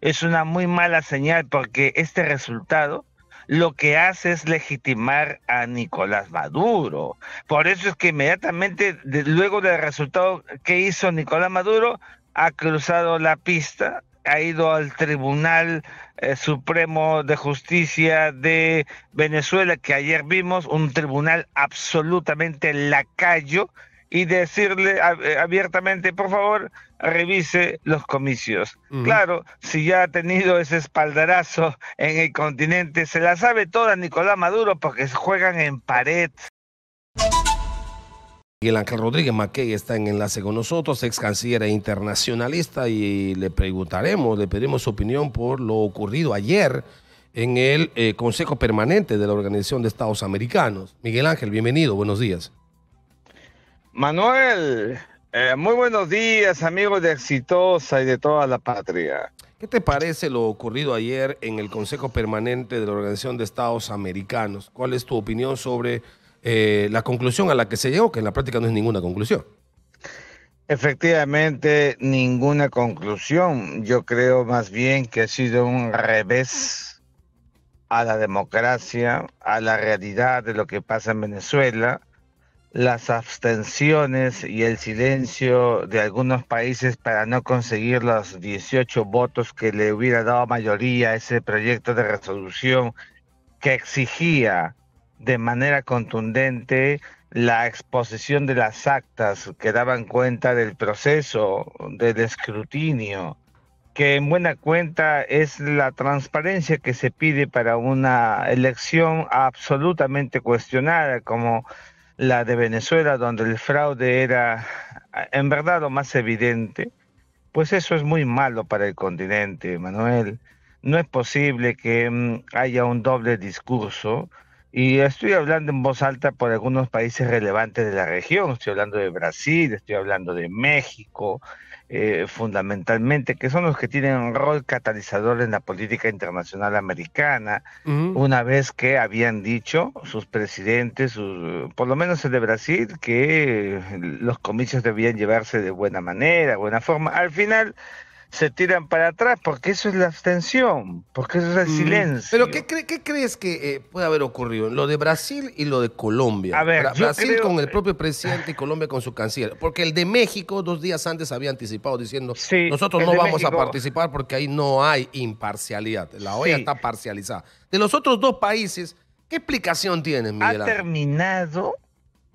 es una muy mala señal porque este resultado lo que hace es legitimar a Nicolás Maduro. Por eso es que inmediatamente, luego del resultado que hizo Nicolás Maduro, ha cruzado la pista, ha ido al Tribunal eh, Supremo de Justicia de Venezuela, que ayer vimos, un tribunal absolutamente lacayo y decirle eh, abiertamente, por favor, revise los comicios. Claro, si ya ha tenido ese espaldarazo en el continente, se la sabe toda Nicolás Maduro porque juegan en pared. Miguel Ángel Rodríguez Mackey está en enlace con nosotros, ex canciller e internacionalista, y le preguntaremos, le pedimos su opinión por lo ocurrido ayer en el eh, Consejo Permanente de la Organización de Estados Americanos. Miguel Ángel, bienvenido, buenos días. Manuel, eh, muy buenos días, amigos de Exitosa y de toda la patria. ¿Qué te parece lo ocurrido ayer en el Consejo Permanente de la Organización de Estados Americanos? ¿Cuál es tu opinión sobre eh, la conclusión a la que se llegó, que en la práctica no es ninguna conclusión? Efectivamente, ninguna conclusión. Yo creo más bien que ha sido un revés a la democracia, a la realidad de lo que pasa en Venezuela las abstenciones y el silencio de algunos países para no conseguir los 18 votos que le hubiera dado mayoría a ese proyecto de resolución que exigía de manera contundente la exposición de las actas que daban cuenta del proceso, del escrutinio, que en buena cuenta es la transparencia que se pide para una elección absolutamente cuestionada, como la de Venezuela, donde el fraude era en verdad lo más evidente, pues eso es muy malo para el continente, Manuel. No es posible que mm, haya un doble discurso. Y estoy hablando en voz alta por algunos países relevantes de la región. Estoy hablando de Brasil, estoy hablando de México, eh, fundamentalmente, que son los que tienen un rol catalizador en la política internacional americana, una vez que habían dicho sus presidentes, por lo menos el de Brasil, que los comicios debían llevarse de buena manera, buena forma. Al final, se tiran para atrás, porque eso es la abstención, porque eso es el mm. silencio. Pero ¿qué, crees que eh, puede haber ocurrido? Lo de Brasil y lo de Colombia. Brasil con el propio presidente y Colombia con su canciller. Porque el de México dos días antes había anticipado diciendo, nosotros no vamos a participar porque ahí no hay imparcialidad. La OEA está parcializada. De los otros dos países, ¿qué explicación tienes, Miguel? Ha terminado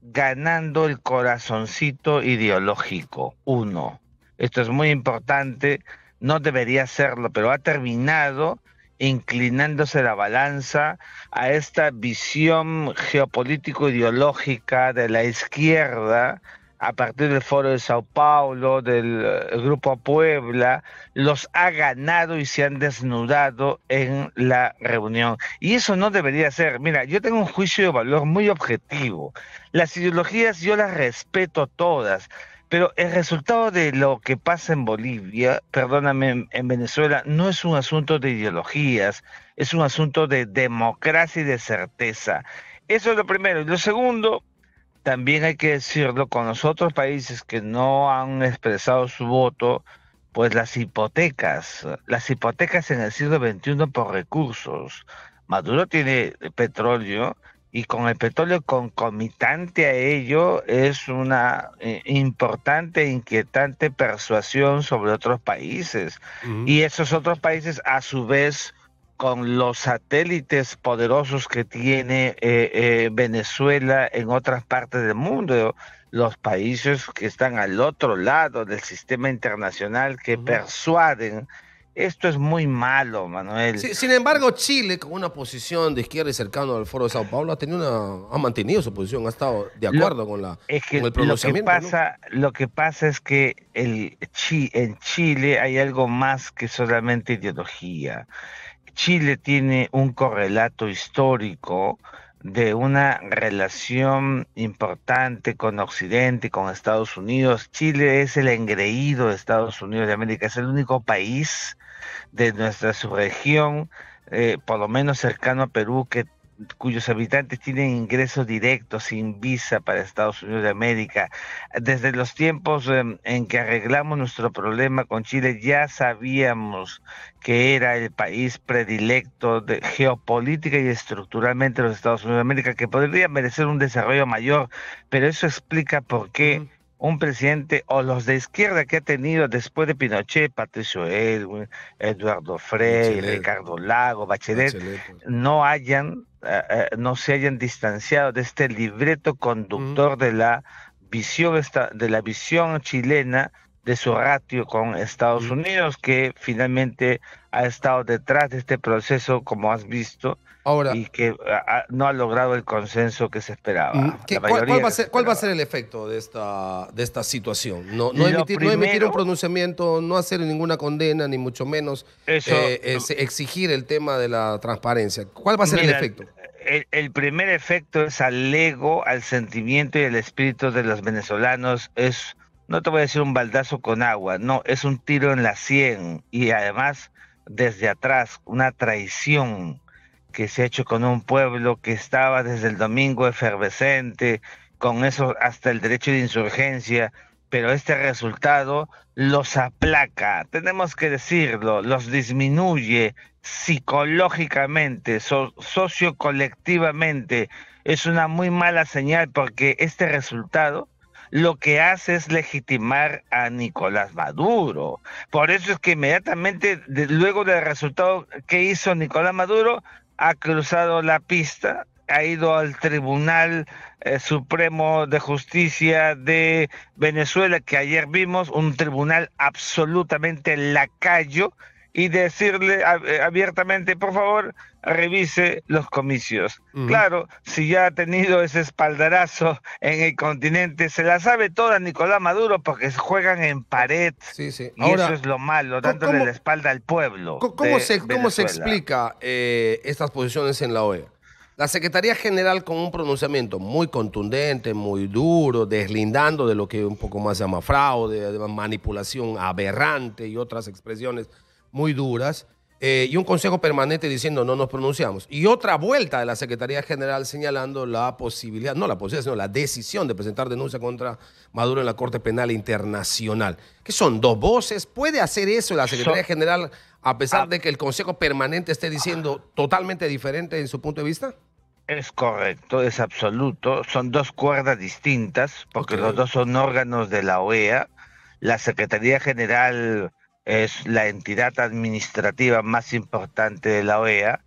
ganando el corazoncito ideológico, uno esto es muy importante, no debería serlo, pero ha terminado inclinándose la balanza a esta visión geopolítico-ideológica de la izquierda a partir del Foro de Sao Paulo, del eh, Grupo Puebla, los ha ganado y se han desnudado en la reunión. Y eso no debería ser. Mira, yo tengo un juicio de valor muy objetivo. Las ideologías yo las respeto todas. Pero el resultado de lo que pasa en Bolivia, perdóname, en Venezuela, no es un asunto de ideologías, es un asunto de democracia y de certeza. Eso es lo primero. Y lo segundo, también hay que decirlo, con los otros países que no han expresado su voto, pues las hipotecas, las hipotecas en el siglo XXI por recursos. Maduro tiene petróleo, y con el petróleo concomitante a ello es una eh, importante e inquietante persuasión sobre otros países. Y esos otros países a su vez con los satélites poderosos que tiene eh, eh, Venezuela en otras partes del mundo, los países que están al otro lado del sistema internacional que persuaden esto es muy malo, Manuel. sin embargo, Chile, con una posición de izquierda y cercano al Foro de Sao Paulo, ha, tenido una, ha mantenido su posición, ha estado de acuerdo con, la, el pronunciamiento. Lo que, pasa, lo que pasa es que en Chile hay algo más que solamente ideología. Chile tiene un correlato histórico de una relación importante con Occidente, con Estados Unidos. Chile es el engreído de Estados Unidos de América, es el único país de nuestra subregión, eh, por lo menos cercano a Perú, que cuyos habitantes tienen ingresos directos sin visa para Estados Unidos de América. Desde los tiempos em, en que arreglamos nuestro problema con Chile ya sabíamos que era el país predilecto de geopolítica y estructuralmente los Estados Unidos de América, que podría merecer un desarrollo mayor, pero eso explica por qué un presidente o los de izquierda que ha tenido después de Pinochet, Patricio Edwin, Eduardo Frey, Ricardo Lago, Bachelet, pues. no hayan, eh, eh, no se hayan distanciado de este libreto conductor mm. de la visión de la visión chilena de su ratio con Estados Unidos, que finalmente ha estado detrás de este proceso, como has visto, Ahora, y que no ha logrado el consenso que se esperaba. cuál, va a ser, el efecto de esta, de esta situación? No, emitir, un pronunciamiento, no hacer ninguna condena, ni mucho menos eh, exigir el tema de la transparencia. ¿Cuál va a ser el efecto? El, el, primer efecto es al ego, al sentimiento y al espíritu de los venezolanos. Es no te voy a decir un baldazo con agua, no, es un tiro en la sien y además desde atrás una traición que se ha hecho con un pueblo que estaba desde el domingo efervescente, con eso hasta el derecho de insurgencia, pero este resultado los aplaca, tenemos que decirlo, los disminuye psicológicamente, socio colectivamente. Es una muy mala señal porque este resultado lo que hace es legitimar a Nicolás Maduro. Por eso es que inmediatamente, luego del resultado que hizo Nicolás Maduro, ha cruzado la pista, ha ido al Tribunal eh, Supremo de Justicia de Venezuela, que ayer vimos, un tribunal absolutamente lacayo, y decirle eh, abiertamente, por favor, revise los comicios. Mm. Claro, si ya ha tenido ese espaldarazo en el continente, se la sabe toda Nicolás Maduro porque juegan en pared. Y eso es lo malo, tanto de la espalda al pueblo. ¿Cómo, se, cómo se, explica eh, estas posiciones en la OEA? La Secretaría General con un pronunciamiento muy contundente, muy duro, deslindando de lo que un poco más se llama fraude, manipulación aberrante y otras expresiones muy duras, eh, y un Consejo Permanente diciendo no nos pronunciamos. Y otra vuelta de la Secretaría General señalando la posibilidad, no la posibilidad, sino la decisión de presentar denuncia contra Maduro en la Corte Penal Internacional. ¿Qué son dos voces? ¿Puede hacer eso la Secretaría General a pesar ah. de que el Consejo Permanente esté diciendo ah. totalmente diferente en su punto de vista? Es correcto, es absoluto. Son dos cuerdas distintas porque los dos son órganos de la OEA. La Secretaría General es la entidad administrativa más importante de la OEA,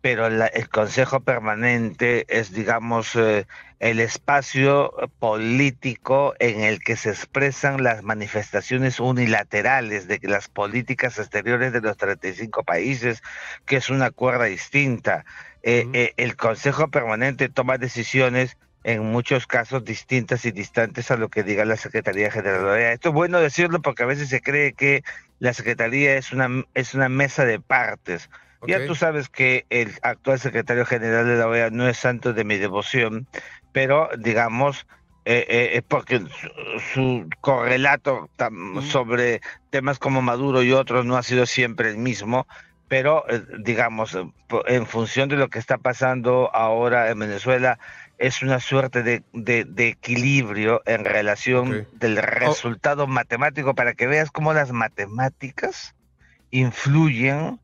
pero el Consejo Permanente es, digamos, eh, el espacio político en el que se expresan las manifestaciones unilaterales de las políticas exteriores de los 35 países, que es una cuerda distinta. Eh, eh, el Consejo Permanente toma decisiones en muchos casos distintas y distantes a lo que diga la Secretaría General de la OEA. Esto es bueno decirlo porque a veces se cree que la Secretaría es una, es una mesa de partes. Ya tú sabes que el actual secretario general de la OEA no es santo de mi devoción, pero digamos, eh, eh porque su, correlato sobre temas como Maduro y otros no ha sido siempre el mismo, pero eh, digamos, eh, en función de lo que está pasando ahora en Venezuela, es una suerte de, de, equilibrio en relación del oh. resultado matemático para que veas cómo las matemáticas influyen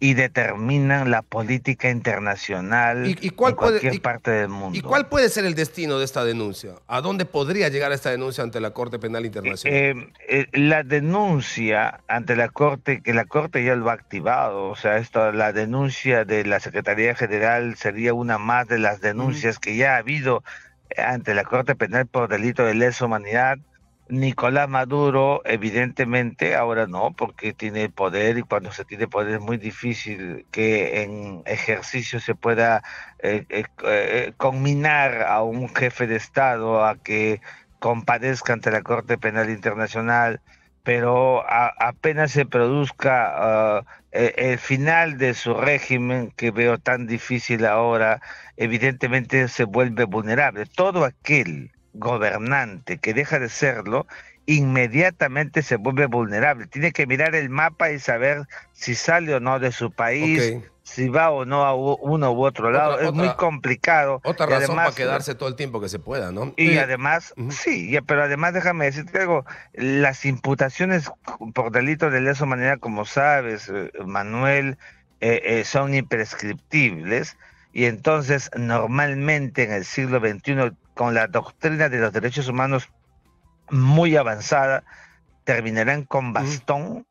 y determinan la política internacional ¿Y, cuál cualquier puede, parte del mundo. ¿Y cuál puede ser el destino de esta denuncia? ¿A dónde podría llegar esta denuncia ante la Corte Penal Internacional? Eh, eh, eh, la denuncia ante la Corte, que la Corte ya lo ha activado, o sea, esto, la denuncia de la Secretaría General sería una más de las denuncias que ya ha habido ante la Corte Penal por delito de lesa humanidad Nicolás Maduro, evidentemente, ahora no, porque tiene poder y cuando se tiene poder es muy difícil que en ejercicio se pueda eh, eh, eh, conminar a un jefe de Estado a que comparezca ante la Corte Penal Internacional, pero apenas se produzca ah, e, el final de su régimen que veo tan difícil ahora, evidentemente se vuelve vulnerable. Todo aquel gobernante que deja de serlo, inmediatamente se vuelve vulnerable. Tiene que mirar el mapa y saber si sale o no de su país, si va o no a uno u otro lado. es muy complicado. Otra razón para quedarse todo el tiempo que se pueda, ¿no? Y además, sí, pero además déjame decirte algo, las imputaciones por delito de lesa humanidad, como sabes, eh, Manuel, eh, eh, son imprescriptibles y entonces, normalmente en el siglo XXI, con la doctrina de los derechos humanos muy avanzada, terminarán con bastón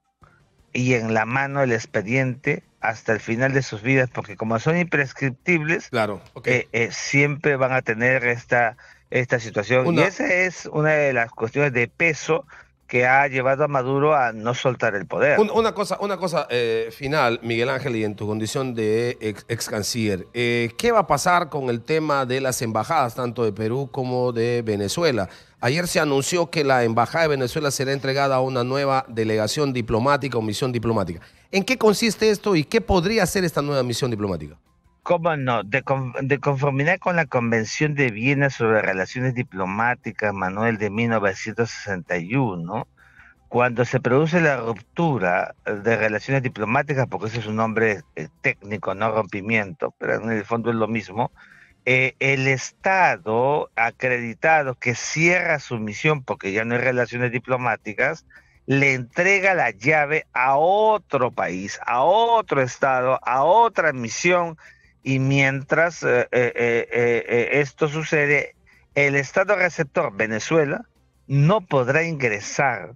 y en la mano el expediente hasta el final de sus vidas, porque como son imprescriptibles, claro, eh, eh, siempre van a tener esta, esta situación. Y esa es una de las cuestiones de peso que ha llevado a Maduro a no soltar el poder. Una, cosa, una cosa eh, final, Miguel Ángel, y en tu condición de ex, canciller, eh, ¿qué va a pasar con el tema de las embajadas, tanto de Perú como de Venezuela? Ayer se anunció que la embajada de Venezuela será entregada a una nueva delegación diplomática o misión diplomática. ¿En qué consiste esto y qué podría ser esta nueva misión diplomática? ¿Cómo no? De, conformidad con la Convención de Viena sobre Relaciones Diplomáticas, Manuel, de 1961, cuando se produce la ruptura de relaciones diplomáticas, porque ese es un nombre eh, técnico, no rompimiento, pero en el fondo es lo mismo, eh, el Estado acreditado que cierra su misión porque ya no hay relaciones diplomáticas, le entrega la llave a otro país, a otro Estado, a otra misión y mientras eh, eh, eh, esto sucede, el Estado receptor Venezuela no podrá ingresar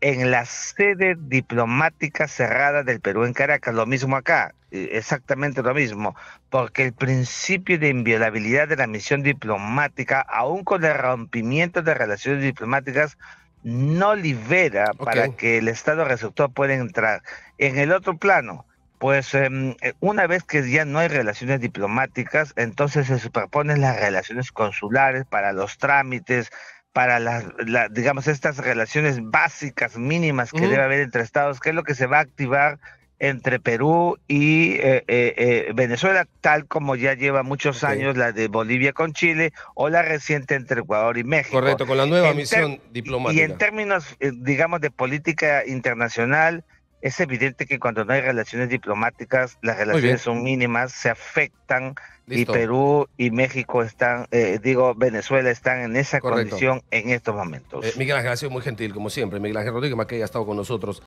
en la sede diplomática cerrada del Perú en Caracas. Lo mismo acá, exactamente lo mismo, porque el principio de inviolabilidad de la misión diplomática, aún con el rompimiento de relaciones diplomáticas, no libera para que el Estado receptor pueda entrar. En el otro plano, pues em, eh, una vez que ya no hay relaciones diplomáticas, entonces se superponen las relaciones consulares para los trámites, para las, digamos, estas relaciones básicas, mínimas que debe haber entre estados, que es lo que se va a activar entre Perú y eh, eh, Venezuela, tal como ya lleva muchos años la de Bolivia con Chile o la reciente entre Ecuador y México. Correcto, con la nueva misión diplomática. Y en términos, digamos, de política internacional, es evidente que cuando no hay relaciones diplomáticas, las relaciones son mínimas, se afectan y Perú y México están, eh, digo, Venezuela están en esa condición en estos momentos. Eh, Miguel Ángel ha sido muy gentil, como siempre. Miguel Ángel Rodríguez, que ha estado con nosotros.